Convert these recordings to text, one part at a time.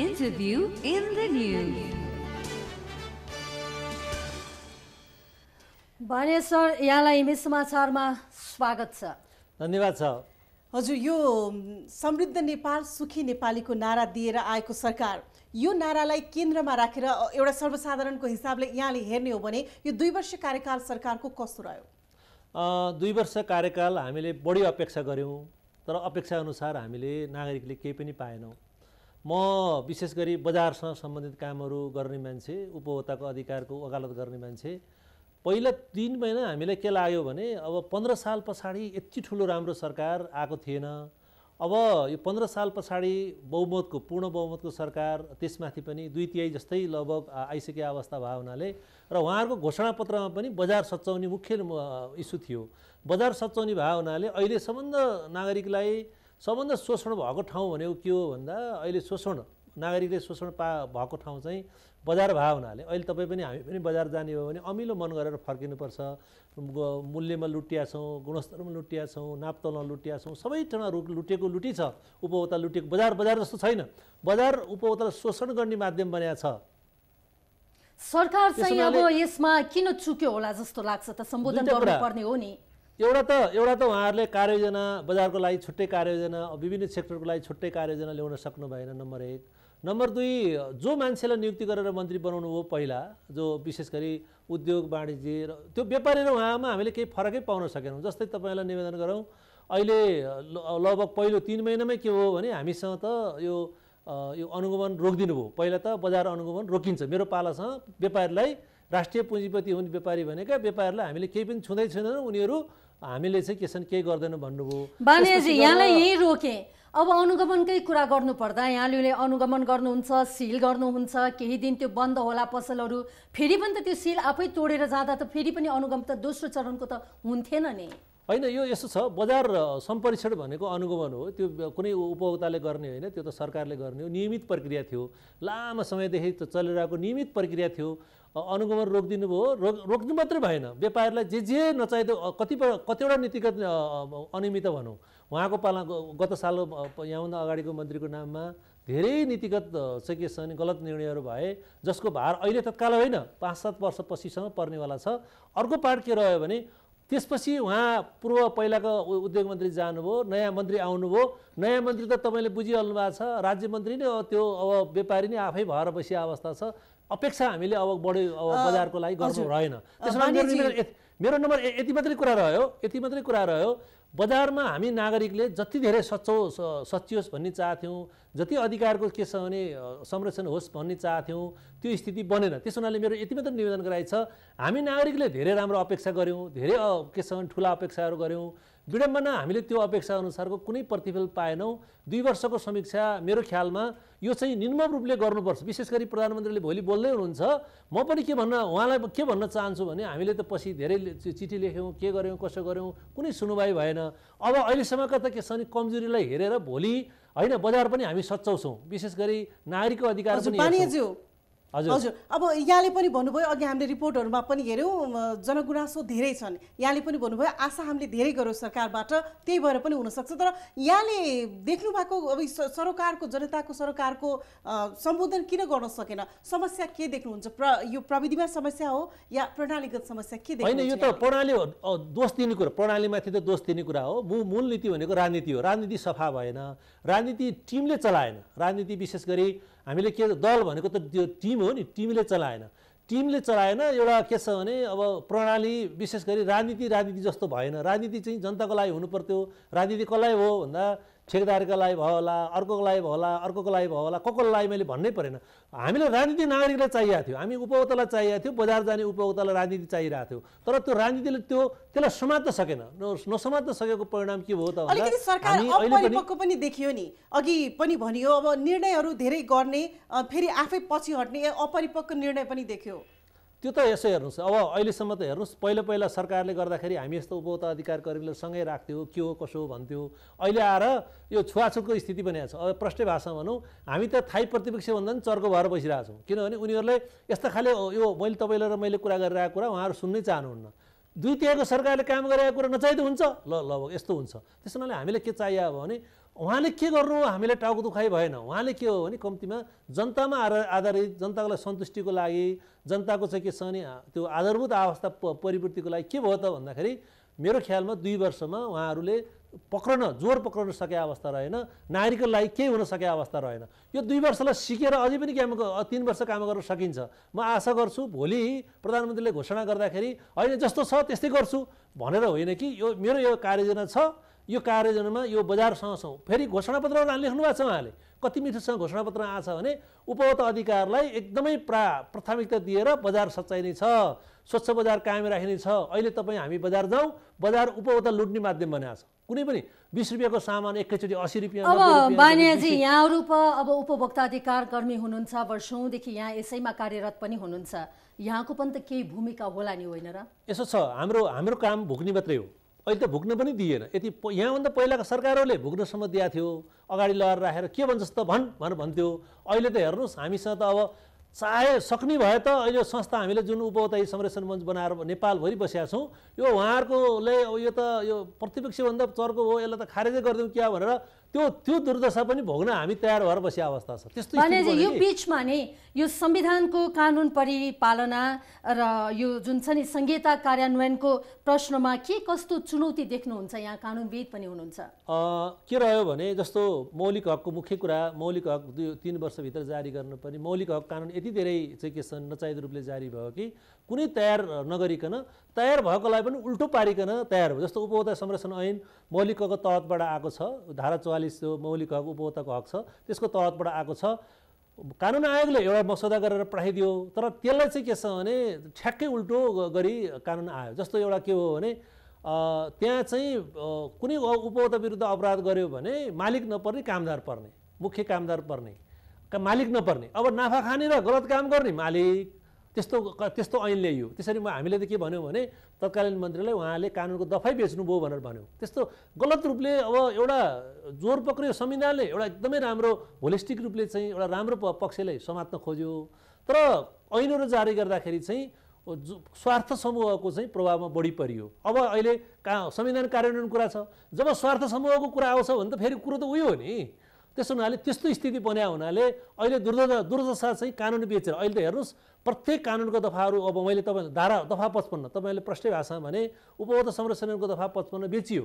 Interview in the News. भनेश्वर यहाँलाई image समाचारमा स्वागत छ धन्यवाद छ हजुर यो समृद्ध नेपाल सुखी नेपालीको नारा दिएर आएको सरकार यो नारालाई केन्द्रमा राखेर एउटा सर्वसाधारणको हिसाबले यहाँले हेर्ने हो भने यो दुई वर्ष कार्यकाल सरकारको कस्तो रह्यो दुई वर्ष कार्यकाल हामीले बढी अपेक्षा गऱ्यौँ तर अपेक्षा अनुसार हामीले नागरिकले केही पनि पाएनौँ म विशेष गरी बजारसँग सम्बन्धित कामहरू गर्ने मान्छे उपभोक्ताको अधिकारको वकालत गर्ने मान्छे पहिला तिन महिना हामीलाई के लाग्यो भने अब पन्ध्र साल पछाडि यति ठुलो राम्रो सरकार आएको थिएन अब यो पन्ध्र साल पछाडि बहुमतको पूर्ण बहुमतको सरकार त्यसमाथि पनि दुई तिहाई जस्तै लगभग आइसके अवस्था भएको हुनाले र उहाँहरूको घोषणापत्रमा पनि बजार सच्याउने मुख्य इस्यु थियो बजार सच्याउने भएको हुनाले अहिले सम्बन्ध नागरिकलाई सबभन्दा शोषण भएको ठाउँ भनेको के हो भन्दा अहिले शोषण नागरिकले शोषण पा भएको ठाउँ चाहिँ बजार भए हुनाले अहिले तपाईँ पनि हामी पनि बजार जाने हो भने अमिलो मन गरेर फर्किनुपर्छ मूल्यमा लुटिया छौँ गुणस्तरमा लुटिया छौँ नाप्तोलमा लुटिया छौँ सबै ठाउँमा रु लुटेको लुटी छ उपभोक्ता लुटेको बजार बजार जस्तो छैन बजार उपभोक्तालाई शोषण गर्ने माध्यम बनाएको छ सरकार चाहिँ अब यसमा किन चुक्यो होला जस्तो लाग्छ त सम्बोधन गर्नुपर्ने हो नि एउटा त एउटा त उहाँहरूले कार्ययोजना बजारको लागि छुट्टै कार्ययोजना विभिन्न सेक्टरको लागि छुट्टै कार्ययोजना ल्याउन सक्नु भएन नम्बर एक नम्बर दुई जो मान्छेलाई नियुक्ति गरेर मन्त्री बनाउनु हो पहिला जो विशेष गरी उद्योग वाणिज्य र त्यो व्यापारी र उहाँमा हामीले केही फरकै पाउन सकेनौँ जस्तै तपाईँलाई निवेदन गरौँ अहिले लगभग पहिलो तिन महिनामै के हो भने हामीसँग त यो यो अनुगमन रोकिदिनु भयो पहिला त बजार अनुगमन रोकिन्छ मेरो पालासँग व्यापारीलाई राष्ट्रिय पुँजीपति हुने व्यापारी भनेका व्यापारीलाई हामीले केही पनि छुँदै छुँदैनौँ उनीहरू हामीले चाहिँ के छन् केही गर्दैनौँ भन्नुभयो बानेजी यहाँलाई यहीँ रोकेँ अब अनुगमनकै कुरा गर्नुपर्दा यहाँले अनुगमन गर्नुहुन्छ सिल गर्नुहुन्छ केही दिन त्यो बन्द होला पसलहरू फेरि पनि त त्यो सिल आफै तोडेर जाँदा त फेरि पनि अनुगमन त दोस्रो चरणको त हुन्थेन नि होइन यो यस्तो छ बजार सम्परीक्षण भनेको अनुगमन हो त्यो कुनै उपभोक्ताले गर्ने होइन त्यो त सरकारले गर्ने हो नियमित प्रक्रिया थियो लामो समयदेखि त चलिरहेको नियमित प्रक्रिया थियो अनुगमन रोकिदिनु भयो रोक रोक्नु मात्रै भएन व्यापारीलाई जे जे नचाहिँदो कतिपय कतिवटा नीतिगत अनियमित भनौँ उहाँको पाला गत साल यहाँभन्दा अगाडिको मन्त्रीको नाममा धेरै नीतिगत चाहिँ गलत निर्णयहरू भए जसको भार अहिले तत्काल होइन पाँच सात वर्षपछिसम्म पर्नेवाला छ अर्को पार्ट के रह्यो भने त्यसपछि उहाँ पूर्व पहिलाको उद्योग मन्त्री जानुभयो नयाँ मन्त्री आउनुभयो नयाँ मन्त्री त तपाईँले बुझिहाल्नु भएको छ राज्य मन्त्री नै त्यो अब व्यापारी नै आफै भएर बसिया अवस्था छ अपेक्षा हामीले अब बढी अब बजारको लागि गर्नु रहेन त्यसमा मेरो नम्बर यति मात्रै कुरा रह्यो यति मात्रै कुरा रह्यो बजारमा हामी नागरिकले जति धेरै सच्चो सचियोस् भन्ने चाहथ्यौँ जति अधिकारको के छ भने संरक्षण होस् भन्ने चाहथ्यौँ त्यो स्थिति बनेन त्यस हुनाले मेरो यति मात्रै निवेदन गराएको छ हामी नागरिकले धेरै राम्रो अपेक्षा गऱ्यौँ धेरै के छ भने ठुला अपेक्षाहरू गऱ्यौँ विडम्बना हामीले त्यो अपेक्षा अनुसारको कुनै प्रतिफल पाएनौँ दुई वर्षको समीक्षा मेरो ख्यालमा यो चाहिँ निम्न रूपले गर्नुपर्छ विशेष गरी प्रधानमन्त्रीले भोलि बोल्दै हुनुहुन्छ म पनि के भन्न उहाँलाई के भन्न चाहन्छु भने हामीले त पछि धेरै चिठी लेख्यौँ के गऱ्यौँ कसो गऱ्यौँ कुनै सुनवाई भएन अब अहिलेसम्मका त के छ नि कमजोरीलाई हेरेर भोलि होइन बजार पनि हामी सच्याउँछौँ विशेष गरी नागरिकको अधिकार पनि हजुर हजुर अब यहाँले पनि भन्नुभयो अघि हामीले रिपोर्टहरूमा पनि हेऱ्यौँ जनगुनासो धेरै छन् यहाँले पनि भन्नुभयो आशा हामीले धेरै गऱ्यौँ सरकारबाट त्यही भएर पनि हुनसक्छ तर यहाँले देख्नु भएको अब सरकारको जनताको सरकारको सम्बोधन किन गर्न सकेन समस्या के देख्नुहुन्छ प्र यो प्रविधिमा समस्या हो या प्रणालीगत समस्या के होइन यो त प्रणाली दोष दिने कुरा प्रणालीमाथि त दोष दिने कुरा हो मु मूल नीति भनेको राजनीति हो राजनीति सफा भएन राजनीति टिमले चलाएन राजनीति विशेष गरी हामीले के दल भनेको त त्यो टिम हो नि टिमले चलाएन टिमले चलाएन एउटा के छ भने अब प्रणाली विशेष गरी राजनीति राजनीति जस्तो भएन राजनीति चाहिँ जनताको लागि हुनुपर्थ्यो पर्थ्यो राजनीति कसलाई हो भन्दा ठेकदारको लागि भयो होला अर्कोको लागि भयो होला अर्कोको लागि भयो होला कसको लागि मैले भन्नै परेन हामीलाई राजनीति नागरिकलाई चाहिएको थियो हामी उपभोक्तालाई चाहिएको थियो बजार जाने उपभोक्तालाई राजनीति चाहिरहेको थियो तर त्यो राजनीतिले त्यो त्यसलाई समात्न सकेन नसमात्न सकेको परिणाम के भयो त अलिकति पनि देखियो नि अघि पनि भनियो अब निर्णयहरू धेरै गर्ने फेरि आफै पछि हट्ने अपरिपक्व निर्णय पनि देखियो त्यो त यसो हेर्नुहोस् अब अहिलेसम्म त हेर्नुहोस् पहिला पहिला सरकारले गर्दाखेरि हामी यस्तो उपभोक्ता अधिकार कर्मीलाई सँगै राख्थ्यो के हो कसो हो भन्थ्यो अहिले आएर यो छुवाछुतको स्थिति बनिएको छ अब प्रष्ट भाषा भनौँ हामी त थाई भन्दा पनि चर्को भएर बसिरहेको छौँ किनभने उनीहरूलाई यस्तो खाले यो मैले तपाईँलाई र मैले कुरा गरिरहेको कुरा उहाँहरू सुन्नै चाहनुहुन्न दुई तिहारको सरकारले काम गरेको कुरा नचाहिँदो हुन्छ ल ल यस्तो हुन्छ त्यस हुनाले हामीले के चाहियो भने उहाँले के गर्नु हामीलाई टाउको दुखाइ भएन उहाँले के हो भने कम्तीमा जनतामा आधार आधारित जनताको लागि सन्तुष्टिको लागि जनताको चाहिँ के छ भने त्यो आधारभूत अवस्था परिवृत्तिको लागि के भयो त भन्दाखेरि मेरो ख्यालमा दुई वर्षमा उहाँहरूले पक्रन जोर पक्रन सके अवस्था रहेन नागरिकको लागि केही हुन सके अवस्था रहेन यो दुई वर्षलाई सिकेर अझै पनि काम तिन वर्ष काम गर्न सकिन्छ म आशा गर्छु भोलि प्रधानमन्त्रीले घोषणा गर्दाखेरि अहिले जस्तो छ त्यस्तै गर्छु भनेर होइन कि यो मेरो यो कार्ययोजना छ यो कार्यजनामा यो बजारसँग छौँ फेरि घोषणापत्र लेख्नु भएको छ उहाँले कति मिठोसँग घोषणापत्र आएछ भने उपभोक्ता अधिकारलाई एकदमै प्रा प्राथमिकता दिएर बजार सच्चाइने छ स्वच्छ बजार कायम राखिने छ अहिले तपाईँ हामी बजार जाउँ बजार उपभोक्ता लुट्ने माध्यम बनाएको छ कुनै पनि बिस रुपियाँको सामान एकैचोटि अस्सी रुपियाँ अब बानियाजी यहाँहरू प अब उपभोक्ता अधिकार कर्मी हुनुहुन्छ वर्षौँदेखि यहाँ यसैमा कार्यरत पनि हुनुहुन्छ यहाँको पनि त केही भूमिका होला नि होइन र यसो छ हाम्रो हाम्रो काम भुक्ने मात्रै हो अहिले त भुक्न पनि दिएन यति यहाँभन्दा पहिलाको सरकारहरूले भुक्नसम्म दिएको थियो अगाडि लगाएर राखेर के भन्छस् त भन् भनेर भन्थ्यो अहिले त हेर्नुहोस् हामीसँग त अब चाहे सक्ने भए त अहिले संस्था हामीले जुन उपभोक्ता संरक्षण मञ्च बनाएर नेपालभरि बसेका छौँ यो उहाँहरूकोले अब यो त यो प्रतिपक्षभन्दा चर्को हो यसलाई त खारेजै गरिदिउँ क्या भनेर त्यो त्यो दुर्दशा पनि भोग्न हामी तयार भएर बसे अवस्था छ त्यस्तो यो बिचमा नि यो संविधानको कानुन परिपालना र यो जुन छ नि संहिता कार्यान्वयनको प्रश्नमा के कस्तो चुनौती देख्नुहुन्छ यहाँ कानुनविद पनि हुनुहुन्छ के रह्यो भने जस्तो मौलिक हकको मुख्य कुरा मौलिक हक दुई तिन वर्षभित्र जारी गर्नुपर्ने मौलिक हक कानुन यति धेरै चाहिँ के छन् नचाहित रूपले जारी भयो कि कुनै तयार नगरिकन तयार भएकोलाई पनि उल्टो पारिकन तयार भयो जस्तो उपभोक्ता संरक्षण ऐन मौलिक हकको तहतबाट आएको छ धारा चौवालिस जो मौलिक हक उपभोक्ताको हक छ त्यसको तहतबाट आएको छ कानुन आयोगले एउटा मसौदा गरेर पठाइदियो तर त्यसलाई चाहिँ के छ भने ठ्याक्कै उल्टो गरी कानुन आयो जस्तो एउटा के हो भने त्यहाँ चाहिँ कुनै उपभोक्ता विरुद्ध अपराध गर्यो भने मालिक नपर्ने कामदार पर्ने मुख्य कामदार पर्ने मालिक नपर्ने अब नाफा खाने र गलत काम गर्ने मालिक त्यस्तो त्यस्तो ऐन ल्याइयो त्यसरी म हामीले त के भन्यौँ भने तत्कालीन मन्त्रीलाई उहाँले कानुनको दफाइ बेच्नुभयो भनेर भन्यो त्यस्तो गलत रूपले अब एउटा जोर पक्रियो संविधानले एउटा एकदमै राम्रो होलिस्टिक रूपले चाहिँ एउटा राम्रो पक्षलाई समात्न खोज्यो तर ऐनहरू जारी गर्दाखेरि चाहिँ स्वार्थ समूहको चाहिँ प्रभावमा बढी परियो अब अहिले का संविधान कार्यान्वयन कुरा छ जब स्वार्थ समूहको कुरा आउँछ भने त फेरि कुरो त उयो हो नि त्यसो हुनाले त्यस्तो स्थिति बनायो हुनाले अहिले दुर्दशा दुर्दशा चाहिँ कानुन बेचेर अहिले त हेर्नुहोस् प्रत्येक कानुनको दफाहरू अब मैले तपाईँ धारा दफा पचपन्न तपाईँले प्रष्टै भाषामा भने उपभोक्ता संरक्षणको दफा पचपन्न बेचियो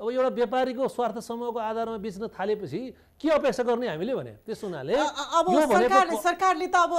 अब एउटा व्यापारीको स्वार्थ समूहको आधारमा बेच्न थालेपछि के अपेक्षा गर्ने हामीले भने त्यस हुनाले अब सरकारले सरकारले त अब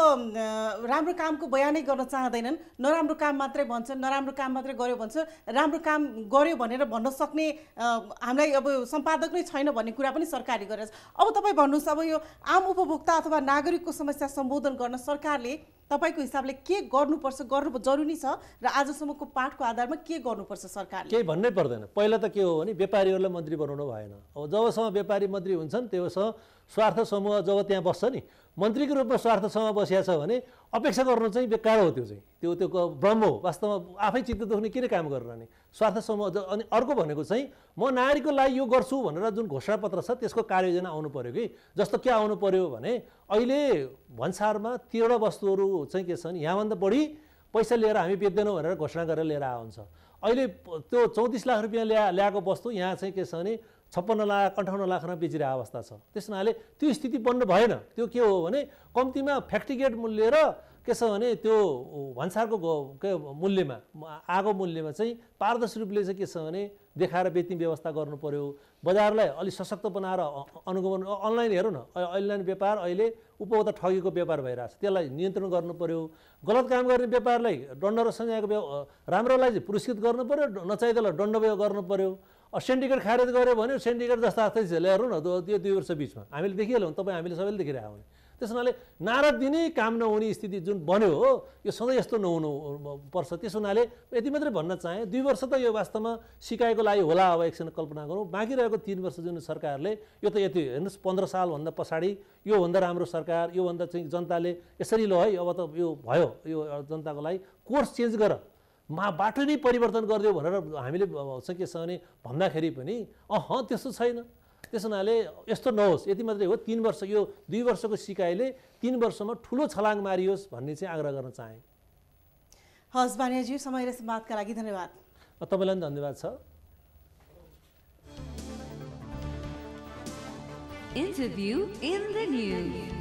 राम्रो कामको बयानै गर्न चाहँदैनन् नराम्रो काम मात्रै भन्छन् नराम्रो काम मात्रै गर्यो भन्छ राम्रो काम गर्यो भनेर भन्न सक्ने हामीलाई अब सम्पादक नै छैन भन्ने कुरा पनि सरकारले गरेर अब तपाईँ भन्नुहोस् अब यो आम उपभोक्ता अथवा नागरिकको समस्या सम्बोधन गर्न सरकारले तपाईँको हिसाबले के गर्नुपर्छ गर्नु जरुरी छ र आजसम्मको पाठको आधारमा के गर्नुपर्छ सरकार केही भन्नै पर्दैन पहिला त के हो भने व्यापारीहरूलाई मन्त्री बनाउनु भएन अब जबसम्म व्यापारी मन्त्री हुन्छन् त्योसँग स्वार्थ समूह जब त्यहाँ बस्छ नि मन्त्रीको रूपमा समा बसिया छ भने अपेक्षा गर्नु चाहिँ बेकार हो त्यो चाहिँ त्यो त्यो ब्रह्म हो वास्तवमा आफै चित्त दुख्ने किन काम गरिरहने समूह अनि अर्को भनेको चाहिँ म नारीको लागि यो गर्छु भनेर जुन घोषणापत्र छ त्यसको कार्ययोजना आउनु पऱ्यो कि जस्तो के आउनु पऱ्यो भने अहिले भन्सारमा तेह्रवटा वस्तुहरू चाहिँ के छन् यहाँभन्दा बढी पैसा लिएर हामी बेच्दैनौँ भनेर घोषणा गरेर लिएर आउँछ अहिले त्यो चौतिस लाख रुपियाँ ल्या ल्याएको वस्तु यहाँ चाहिँ के छ भने छप्पन्न लाख अन्ठाउन्न लाखमा बेचिरहेको अवस्था छ त्यस हुनाले त्यो स्थिति बन्नु भएन त्यो के हो भने कम्तीमा गेट मूल्य र के छ भने त्यो भन्सारको के मूल्यमा आगो मूल्यमा चाहिँ पारदर्शी रूपले चाहिँ के छ भने देखाएर बेच्ने व्यवस्था गर्नु पऱ्यो बजारलाई अलिक सशक्त बनाएर अनुगमन अनलाइन हेरौँ न अनलाइन व्यापार अहिले उपभोक्ता ठगेको व्यापार भइरहेछ त्यसलाई नियन्त्रण गर्नु पऱ्यो गलत काम गर्ने व्यापारलाई दण्ड र संज्ञाको राम्रोलाई चाहिँ पुरस्कृत गर्नु पऱ्यो नचाहिँदालाई दण्डव्यय गर्नु पऱ्यो सेन्डिकेट खारेज गऱ्यो भने सेन्डिकेट जस्ता जस्तै ल्याएर न त्यो दुई वर्ष बिचमा हामीले देखिहाल्यौँ तपाईँ हामीले सबैले देखिरहेको हुने त्यस हुनाले नारा दिने काम नहुने स्थिति जुन बन्यो हो यो सधैँ यस्तो नहुनु पर्छ त्यस हुनाले यति मात्रै भन्न चाहेँ दुई वर्ष त यो वास्तवमा सिकाएको लागि होला अब एकछिन कल्पना गरौँ बाँकी रहेको तिन वर्ष जुन सरकारले यो त यति हेर्नुहोस् पन्ध्र सालभन्दा पछाडि योभन्दा राम्रो सरकार योभन्दा चाहिँ जनताले यसरी ल है अब त यो भयो यो जनताको लागि कोर्स चेन्ज गर मा बाटो नै परिवर्तन गरिदियो भनेर हामीले छ भने भन्दाखेरि पनि अह त्यस्तो छैन त्यस हुनाले यस्तो नहोस् यति मात्रै हो तिन वर्ष यो दुई वर्षको सिकाइले तिन वर्षमा ठुलो छलाङ मारियोस् भन्ने चाहिँ आग्रह गर्न चाहे हस् बानियाज्यू समय र लागि धन्यवाद तपाईँलाई पनि धन्यवाद छ Interview in the news.